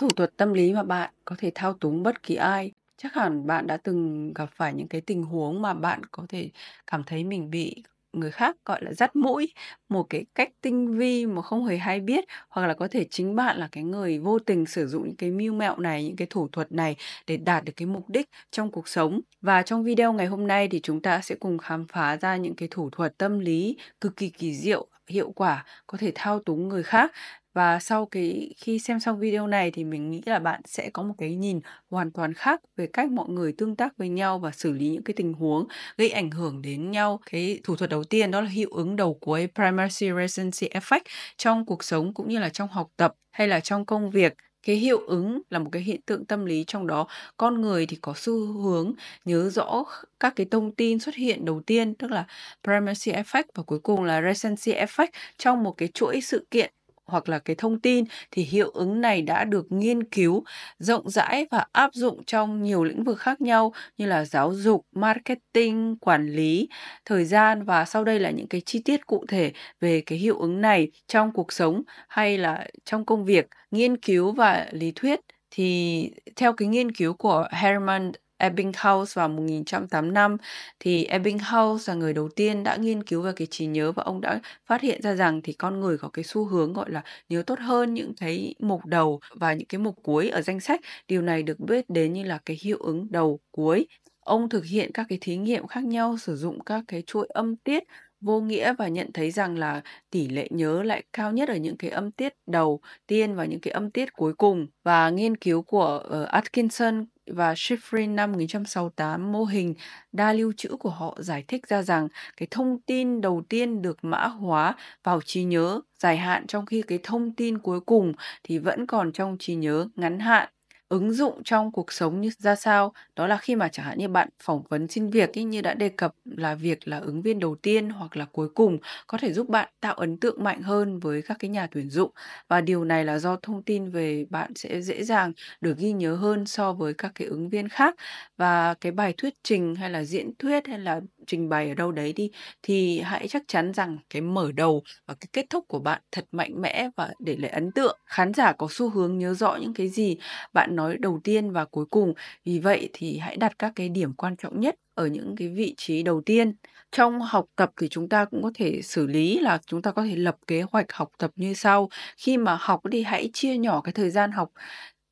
Thủ thuật tâm lý mà bạn có thể thao túng bất kỳ ai. Chắc hẳn bạn đã từng gặp phải những cái tình huống mà bạn có thể cảm thấy mình bị người khác gọi là dắt mũi, một cái cách tinh vi mà không hề hay biết hoặc là có thể chính bạn là cái người vô tình sử dụng những cái mưu mẹo này, những cái thủ thuật này để đạt được cái mục đích trong cuộc sống. Và trong video ngày hôm nay thì chúng ta sẽ cùng khám phá ra những cái thủ thuật tâm lý cực kỳ kỳ diệu hiệu quả có thể thao túng người khác và sau cái khi xem xong video này thì mình nghĩ là bạn sẽ có một cái nhìn hoàn toàn khác về cách mọi người tương tác với nhau và xử lý những cái tình huống gây ảnh hưởng đến nhau. Cái thủ thuật đầu tiên đó là hiệu ứng đầu cuối primacy recency effect trong cuộc sống cũng như là trong học tập hay là trong công việc cái hiệu ứng là một cái hiện tượng tâm lý trong đó con người thì có xu hướng nhớ rõ các cái thông tin xuất hiện đầu tiên tức là primacy effect và cuối cùng là recency effect trong một cái chuỗi sự kiện hoặc là cái thông tin thì hiệu ứng này đã được nghiên cứu rộng rãi và áp dụng trong nhiều lĩnh vực khác nhau như là giáo dục, marketing, quản lý, thời gian và sau đây là những cái chi tiết cụ thể về cái hiệu ứng này trong cuộc sống hay là trong công việc, nghiên cứu và lý thuyết thì theo cái nghiên cứu của Herman Ebbinghaus vào 1985 thì Ebbinghaus là người đầu tiên đã nghiên cứu về cái trí nhớ và ông đã phát hiện ra rằng thì con người có cái xu hướng gọi là nhớ tốt hơn những cái mục đầu và những cái mục cuối ở danh sách. Điều này được biết đến như là cái hiệu ứng đầu cuối. Ông thực hiện các cái thí nghiệm khác nhau sử dụng các cái chuỗi âm tiết vô nghĩa và nhận thấy rằng là tỷ lệ nhớ lại cao nhất ở những cái âm tiết đầu tiên và những cái âm tiết cuối cùng và nghiên cứu của uh, Atkinson và Schifrin năm 1968, mô hình đa lưu trữ của họ giải thích ra rằng cái thông tin đầu tiên được mã hóa vào trí nhớ dài hạn trong khi cái thông tin cuối cùng thì vẫn còn trong trí nhớ ngắn hạn ứng dụng trong cuộc sống như ra sao đó là khi mà chẳng hạn như bạn phỏng vấn xin việc ý, như đã đề cập là việc là ứng viên đầu tiên hoặc là cuối cùng có thể giúp bạn tạo ấn tượng mạnh hơn với các cái nhà tuyển dụng và điều này là do thông tin về bạn sẽ dễ dàng được ghi nhớ hơn so với các cái ứng viên khác và cái bài thuyết trình hay là diễn thuyết hay là trình bày ở đâu đấy đi thì hãy chắc chắn rằng cái mở đầu và cái kết thúc của bạn thật mạnh mẽ và để lại ấn tượng khán giả có xu hướng nhớ rõ những cái gì bạn nói nói đầu tiên và cuối cùng. Vì vậy thì hãy đặt các cái điểm quan trọng nhất ở những cái vị trí đầu tiên. Trong học tập thì chúng ta cũng có thể xử lý là chúng ta có thể lập kế hoạch học tập như sau. Khi mà học thì hãy chia nhỏ cái thời gian học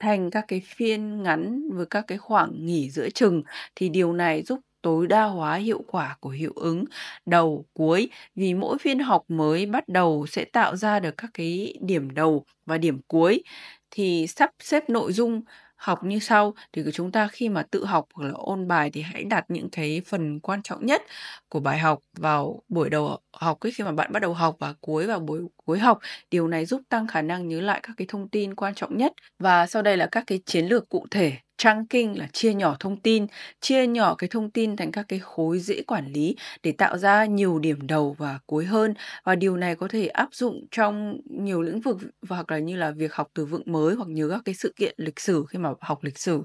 thành các cái phiên ngắn với các cái khoảng nghỉ giữa chừng thì điều này giúp tối đa hóa hiệu quả của hiệu ứng đầu cuối vì mỗi phiên học mới bắt đầu sẽ tạo ra được các cái điểm đầu và điểm cuối thì sắp xếp nội dung học như sau thì của chúng ta khi mà tự học hoặc là ôn bài thì hãy đặt những cái phần quan trọng nhất của bài học vào buổi đầu học ấy, khi mà bạn bắt đầu học và cuối vào buổi cuối học điều này giúp tăng khả năng nhớ lại các cái thông tin quan trọng nhất và sau đây là các cái chiến lược cụ thể Chunking là chia nhỏ thông tin, chia nhỏ cái thông tin thành các cái khối dễ quản lý để tạo ra nhiều điểm đầu và cuối hơn và điều này có thể áp dụng trong nhiều lĩnh vực hoặc là như là việc học từ vựng mới hoặc như các cái sự kiện lịch sử khi mà học lịch sử.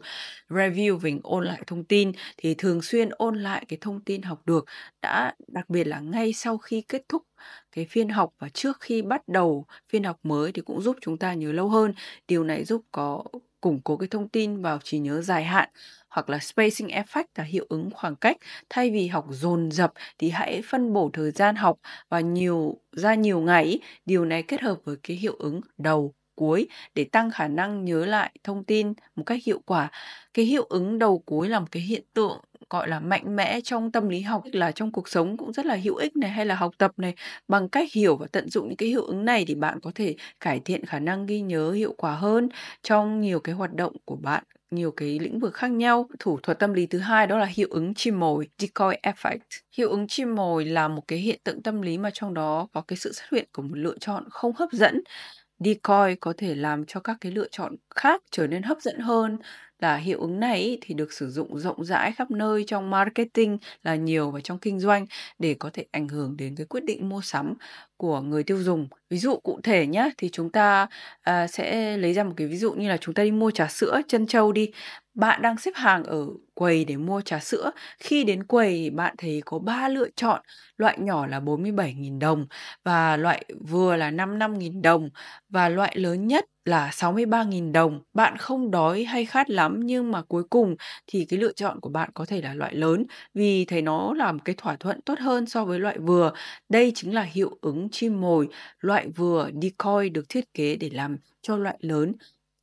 Review mình ôn lại thông tin thì thường xuyên ôn lại cái thông tin học được đã đặc biệt là ngay sau khi kết thúc cái phiên học và trước khi bắt đầu phiên học mới thì cũng giúp chúng ta nhớ lâu hơn. Điều này giúp có củng cố cái thông tin vào trí nhớ dài hạn hoặc là spacing effect là hiệu ứng khoảng cách thay vì học dồn dập thì hãy phân bổ thời gian học và nhiều ra nhiều ngày điều này kết hợp với cái hiệu ứng đầu cuối để tăng khả năng nhớ lại thông tin một cách hiệu quả cái hiệu ứng đầu cuối là một cái hiện tượng gọi là mạnh mẽ trong tâm lý học là trong cuộc sống cũng rất là hữu ích này hay là học tập này bằng cách hiểu và tận dụng những cái hiệu ứng này thì bạn có thể cải thiện khả năng ghi nhớ hiệu quả hơn trong nhiều cái hoạt động của bạn nhiều cái lĩnh vực khác nhau. Thủ thuật tâm lý thứ hai đó là hiệu ứng chim mồi, decoy effect. Hiệu ứng chim mồi là một cái hiện tượng tâm lý mà trong đó có cái sự xuất hiện của một lựa chọn không hấp dẫn. Decoy có thể làm cho các cái lựa chọn khác trở nên hấp dẫn hơn là hiệu ứng này thì được sử dụng rộng rãi khắp nơi trong marketing là nhiều và trong kinh doanh để có thể ảnh hưởng đến cái quyết định mua sắm của người tiêu dùng. Ví dụ cụ thể nhé, thì chúng ta à, sẽ lấy ra một cái ví dụ như là chúng ta đi mua trà sữa chân trâu đi. Bạn đang xếp hàng ở quầy để mua trà sữa. Khi đến quầy bạn thấy có 3 lựa chọn, loại nhỏ là 47.000 đồng và loại vừa là 55.000 đồng và loại lớn nhất là 63.000 đồng, bạn không đói hay khát lắm nhưng mà cuối cùng thì cái lựa chọn của bạn có thể là loại lớn vì thấy nó là một cái thỏa thuận tốt hơn so với loại vừa. Đây chính là hiệu ứng chim mồi, loại vừa decoy được thiết kế để làm cho loại lớn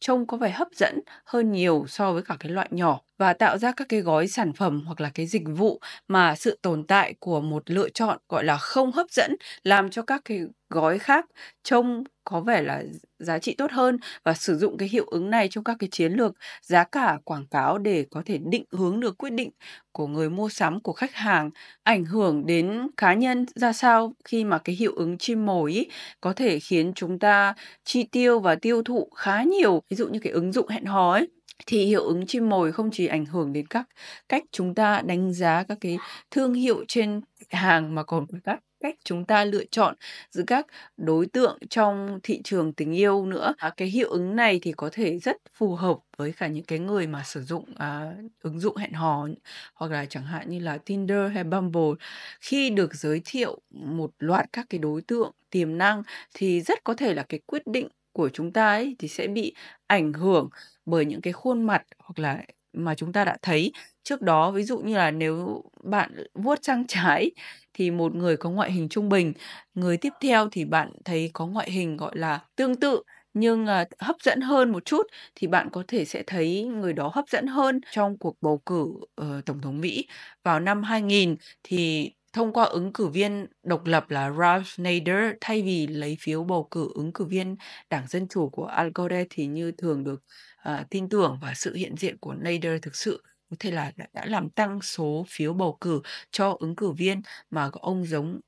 trông có vẻ hấp dẫn hơn nhiều so với cả cái loại nhỏ và tạo ra các cái gói sản phẩm hoặc là cái dịch vụ mà sự tồn tại của một lựa chọn gọi là không hấp dẫn làm cho các cái gói khác trông có vẻ là giá trị tốt hơn và sử dụng cái hiệu ứng này trong các cái chiến lược giá cả quảng cáo để có thể định hướng được quyết định của người mua sắm của khách hàng ảnh hưởng đến cá nhân ra sao khi mà cái hiệu ứng chim mồi có thể khiến chúng ta chi tiêu và tiêu thụ khá nhiều ví dụ như cái ứng dụng hẹn hò ấy thì hiệu ứng chim mồi không chỉ ảnh hưởng đến các cách chúng ta đánh giá các cái thương hiệu trên hàng mà còn các cách chúng ta lựa chọn giữa các đối tượng trong thị trường tình yêu nữa à, cái hiệu ứng này thì có thể rất phù hợp với cả những cái người mà sử dụng à, ứng dụng hẹn hò hoặc là chẳng hạn như là Tinder hay Bumble khi được giới thiệu một loạt các cái đối tượng tiềm năng thì rất có thể là cái quyết định của chúng ta ấy thì sẽ bị ảnh hưởng bởi những cái khuôn mặt hoặc là mà chúng ta đã thấy trước đó ví dụ như là nếu bạn vuốt sang trái thì một người có ngoại hình trung bình người tiếp theo thì bạn thấy có ngoại hình gọi là tương tự nhưng à, hấp dẫn hơn một chút thì bạn có thể sẽ thấy người đó hấp dẫn hơn trong cuộc bầu cử uh, tổng thống Mỹ vào năm 2000 thì thông qua ứng cử viên độc lập là Ralph Nader thay vì lấy phiếu bầu cử ứng cử viên Đảng Dân Chủ của Al Gore thì như thường được uh, tin tưởng và sự hiện diện của Nader thực sự có thể là đã làm tăng số phiếu bầu cử cho ứng cử viên mà ông giống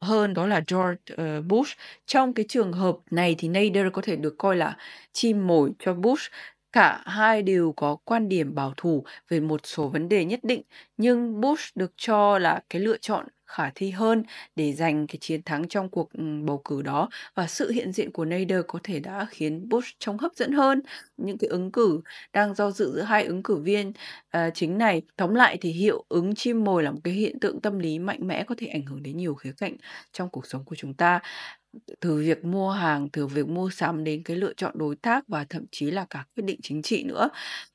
hơn đó là George ờ, Bush. Trong cái trường hợp này thì Nader có thể được coi là chim mồi cho Bush Cả hai đều có quan điểm bảo thủ về một số vấn đề nhất định, nhưng Bush được cho là cái lựa chọn khả thi hơn để giành cái chiến thắng trong cuộc ừ, bầu cử đó và sự hiện diện của Nader có thể đã khiến Bush trông hấp dẫn hơn những cái ứng cử đang do dự giữa hai ứng cử viên uh, chính này tóm lại thì hiệu ứng chim mồi là một cái hiện tượng tâm lý mạnh mẽ có thể ảnh hưởng đến nhiều khía cạnh trong cuộc sống của chúng ta từ việc mua hàng từ việc mua sắm đến cái lựa chọn đối tác và thậm chí là cả quyết định chính trị nữa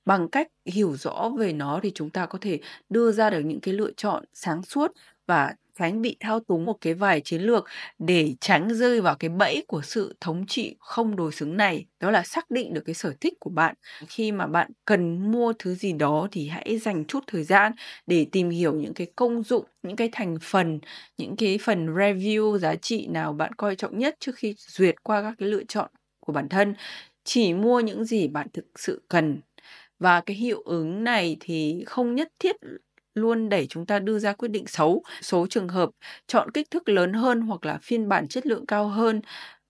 bằng cách hiểu rõ về nó thì chúng ta có thể đưa ra được những cái lựa chọn sáng suốt và tránh bị thao túng một cái vài chiến lược để tránh rơi vào cái bẫy của sự thống trị không đối xứng này đó là xác định được cái sở thích của bạn khi mà bạn cần mua thứ gì đó thì hãy dành chút thời gian để tìm hiểu những cái công dụng những cái thành phần những cái phần review giá trị nào bạn coi trọng nhất trước khi duyệt qua các cái lựa chọn của bản thân chỉ mua những gì bạn thực sự cần và cái hiệu ứng này thì không nhất thiết luôn đẩy chúng ta đưa ra quyết định xấu. Số trường hợp chọn kích thước lớn hơn hoặc là phiên bản chất lượng cao hơn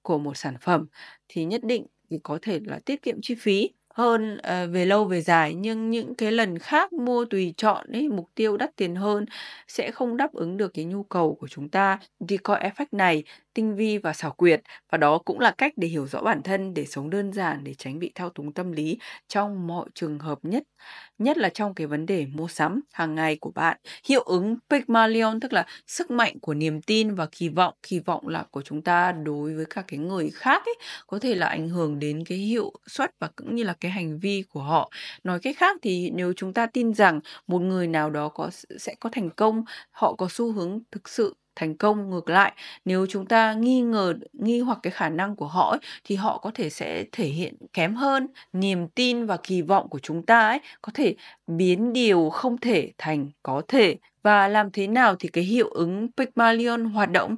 của một sản phẩm thì nhất định thì có thể là tiết kiệm chi phí hơn ờ, về lâu về dài nhưng những cái lần khác mua tùy chọn ấy mục tiêu đắt tiền hơn sẽ không đáp ứng được cái nhu cầu của chúng ta decoy effect này tinh vi và xảo quyệt và đó cũng là cách để hiểu rõ bản thân để sống đơn giản để tránh bị thao túng tâm lý trong mọi trường hợp nhất nhất là trong cái vấn đề mua sắm hàng ngày của bạn hiệu ứng Pygmalion tức là sức mạnh của niềm tin và kỳ vọng kỳ vọng là của chúng ta đối với các cái người khác ấy có thể là ảnh hưởng đến cái hiệu suất và cũng như là cái hành vi của họ nói cách khác thì nếu chúng ta tin rằng một người nào đó có sẽ có thành công họ có xu hướng thực sự thành công ngược lại nếu chúng ta nghi ngờ nghi hoặc cái khả năng của họ ấy, thì họ có thể sẽ thể hiện kém hơn niềm tin và kỳ vọng của chúng ta ấy có thể biến điều không thể thành có thể và làm thế nào thì cái hiệu ứng Pygmalion hoạt động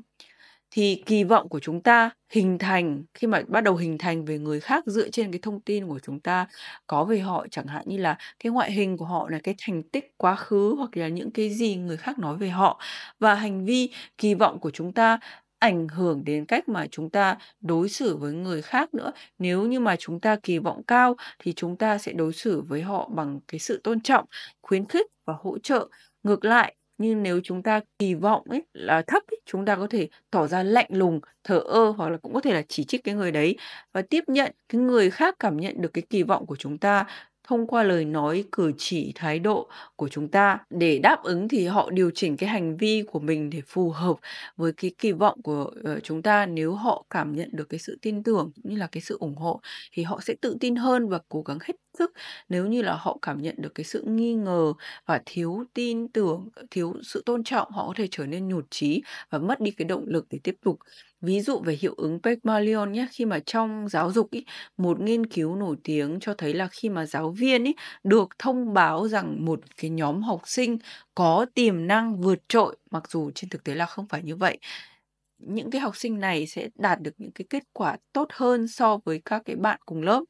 thì kỳ vọng của chúng ta hình thành khi mà bắt đầu hình thành về người khác dựa trên cái thông tin của chúng ta có về họ chẳng hạn như là cái ngoại hình của họ là cái thành tích quá khứ hoặc là những cái gì người khác nói về họ và hành vi kỳ vọng của chúng ta ảnh hưởng đến cách mà chúng ta đối xử với người khác nữa nếu như mà chúng ta kỳ vọng cao thì chúng ta sẽ đối xử với họ bằng cái sự tôn trọng khuyến khích và hỗ trợ ngược lại nhưng nếu chúng ta kỳ vọng ấy là thấp ấy, chúng ta có thể tỏ ra lạnh lùng thờ ơ hoặc là cũng có thể là chỉ trích cái người đấy và tiếp nhận cái người khác cảm nhận được cái kỳ vọng của chúng ta thông qua lời nói cử chỉ thái độ của chúng ta để đáp ứng thì họ điều chỉnh cái hành vi của mình để phù hợp với cái kỳ vọng của ờ, chúng ta nếu họ cảm nhận được cái sự tin tưởng cũng như là cái sự ủng hộ thì họ sẽ tự tin hơn và cố gắng hết sức nếu như là họ cảm nhận được cái sự nghi ngờ và thiếu tin tưởng thiếu sự tôn trọng họ có thể trở nên nhụt chí và mất đi cái động lực để tiếp tục Ví dụ về hiệu ứng Pygmalion nhé, khi mà trong giáo dục ý, một nghiên cứu nổi tiếng cho thấy là khi mà giáo viên ý, được thông báo rằng một cái nhóm học sinh có tiềm năng vượt trội, mặc dù trên thực tế là không phải như vậy, những cái học sinh này sẽ đạt được những cái kết quả tốt hơn so với các cái bạn cùng lớp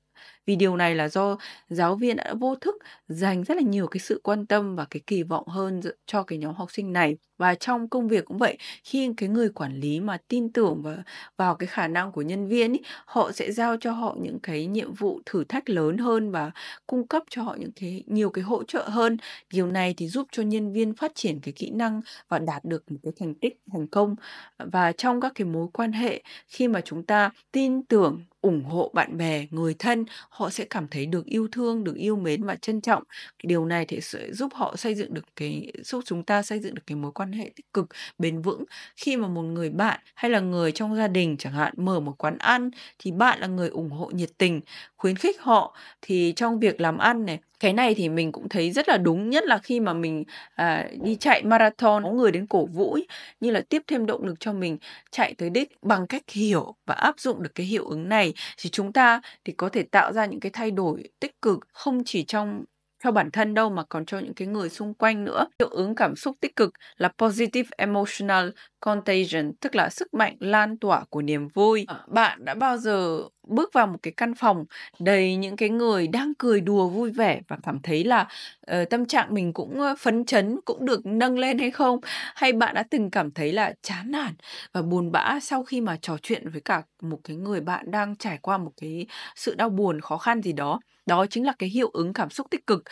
vì điều này là do giáo viên đã vô thức dành rất là nhiều cái sự quan tâm và cái kỳ vọng hơn cho cái nhóm học sinh này và trong công việc cũng vậy khi cái người quản lý mà tin tưởng và vào cái khả năng của nhân viên ý, họ sẽ giao cho họ những cái nhiệm vụ thử thách lớn hơn và cung cấp cho họ những cái nhiều cái hỗ trợ hơn điều này thì giúp cho nhân viên phát triển cái kỹ năng và đạt được một cái thành tích thành công và trong các cái mối quan hệ khi mà chúng ta tin tưởng ủng hộ bạn bè người thân họ sẽ cảm thấy được yêu thương được yêu mến và trân trọng điều này thì sẽ giúp họ xây dựng được cái giúp chúng ta xây dựng được cái mối quan hệ tích cực bền vững khi mà một người bạn hay là người trong gia đình chẳng hạn mở một quán ăn thì bạn là người ủng hộ nhiệt tình khuyến khích họ thì trong việc làm ăn này cái này thì mình cũng thấy rất là đúng nhất là khi mà mình à, đi chạy marathon có người đến cổ vũ ý, như là tiếp thêm động lực cho mình chạy tới đích bằng cách hiểu và áp dụng được cái hiệu ứng này thì chúng ta thì có thể tạo ra những cái thay đổi tích cực không chỉ trong cho bản thân đâu mà còn cho những cái người xung quanh nữa. Hiệu ứng cảm xúc tích cực là positive emotional contagion tức là sức mạnh lan tỏa của niềm vui à. bạn đã bao giờ bước vào một cái căn phòng đầy những cái người đang cười đùa vui vẻ và cảm thấy là uh, tâm trạng mình cũng phấn chấn cũng được nâng lên hay không hay bạn đã từng cảm thấy là chán nản và buồn bã sau khi mà trò chuyện với cả một cái người bạn đang trải qua một cái sự đau buồn khó khăn gì đó đó chính là cái hiệu ứng cảm xúc tích cực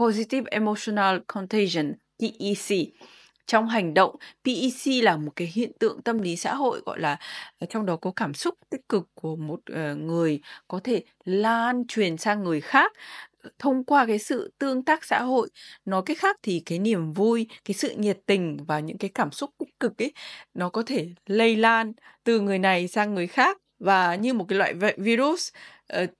positive emotional contagion PEC trong hành động PEC là một cái hiện tượng tâm lý xã hội gọi là ờ, trong đó có cảm xúc tích cực của một ờ, người có thể lan truyền sang người khác ờ, thông qua cái sự tương tác xã hội nói cách khác thì cái niềm vui cái sự nhiệt tình và những cái cảm xúc tích cực ấy nó có thể lây lan từ người này sang người khác và như một cái loại virus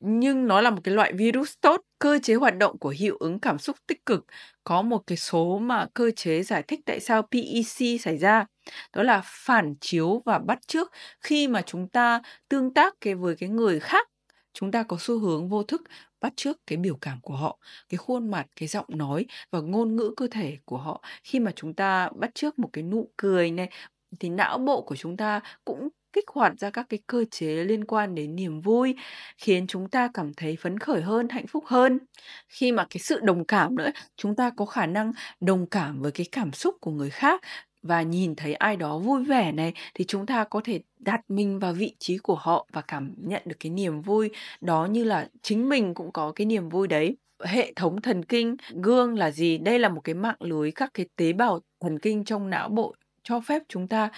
nhưng nó là một cái loại virus tốt cơ chế hoạt động của hiệu ứng cảm xúc tích cực có một cái số mà cơ chế giải thích tại sao PEC xảy ra đó là phản chiếu và bắt chước khi mà chúng ta tương tác cái với cái người khác chúng ta có xu hướng vô thức bắt chước cái biểu cảm của họ, cái khuôn mặt, cái giọng nói và ngôn ngữ cơ thể của họ. Khi mà chúng ta bắt chước một cái nụ cười này thì não bộ của chúng ta cũng kích hoạt ra các cái cơ chế liên quan đến niềm vui khiến chúng ta cảm thấy phấn khởi hơn hạnh phúc hơn khi mà cái sự đồng cảm nữa chúng ta có khả năng đồng cảm với cái cảm xúc của người khác và nhìn thấy ai đó vui vẻ này thì chúng ta có thể đặt mình vào vị trí của họ và cảm nhận được cái niềm vui đó như là chính mình cũng có cái niềm vui đấy hệ thống thần kinh gương là gì đây là một cái mạng lưới các cái tế bào thần kinh trong não bộ cho phép chúng ta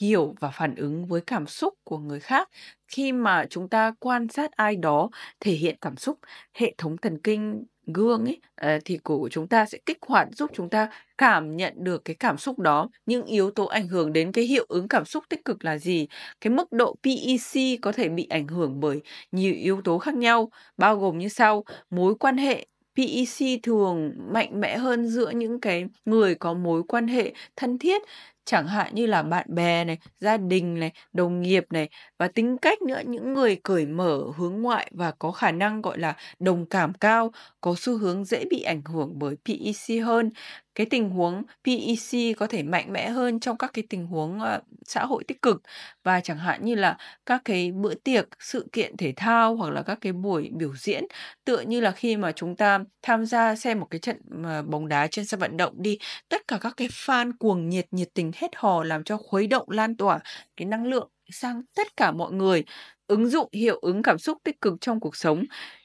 hiểu và phản ứng với cảm xúc của người khác khi mà chúng ta quan sát ai đó thể hiện cảm xúc hệ thống thần kinh gương ấy ờ, thì cổ của chúng ta sẽ kích hoạt giúp chúng ta cảm nhận được cái cảm xúc đó những yếu tố ảnh hưởng đến cái hiệu ứng cảm xúc tích cực là gì cái mức độ PEC có thể bị ảnh hưởng bởi nhiều yếu tố khác nhau bao gồm như sau mối quan hệ PEC thường mạnh mẽ hơn giữa những cái người có mối quan hệ thân thiết chẳng hạn như là bạn bè này, gia đình này, đồng nghiệp này và tính cách nữa những người cởi mở, hướng ngoại và có khả năng gọi là đồng cảm cao, có xu hướng dễ bị ảnh hưởng bởi PEC hơn. Cái tình huống PEC có thể mạnh mẽ hơn trong các cái tình huống uh, xã hội tích cực và chẳng hạn như là các cái bữa tiệc, sự kiện thể thao hoặc là các cái buổi biểu diễn tựa như là khi mà chúng ta tham gia xem một cái trận uh, bóng đá trên sân vận động đi, tất cả các cái fan cuồng nhiệt nhiệt tình hết hò làm cho khuấy động lan tỏa cái năng lượng sang tất cả mọi người ứng dụng hiệu ứng cảm xúc tích cực trong cuộc sống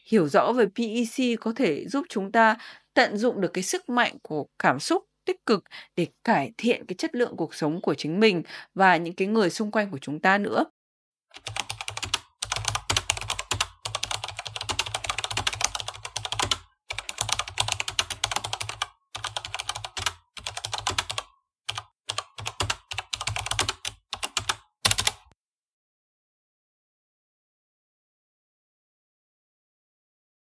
hiểu rõ về pec có thể giúp chúng ta tận dụng được cái sức mạnh của cảm xúc tích cực để cải thiện cái chất lượng cuộc sống của chính mình và những cái người xung quanh của chúng ta nữa